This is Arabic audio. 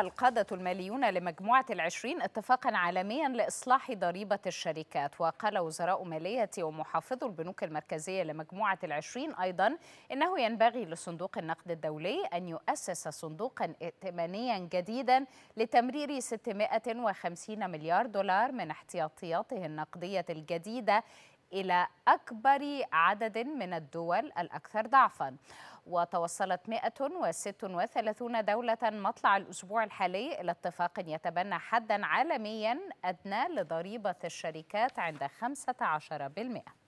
القادة الماليون لمجموعة العشرين اتفاقا عالميا لإصلاح ضريبة الشركات وقال وزراء مالية ومحافظو البنوك المركزية لمجموعة العشرين أيضا إنه ينبغي لصندوق النقد الدولي أن يؤسس صندوقا ائتمانيا جديدا لتمرير 650 مليار دولار من احتياطياته النقدية الجديدة إلى أكبر عدد من الدول الأكثر ضعفاً وتوصلت 136 دولة مطلع الأسبوع الحالي إلى اتفاق يتبنى حداً عالمياً أدنى لضريبة الشركات عند 15%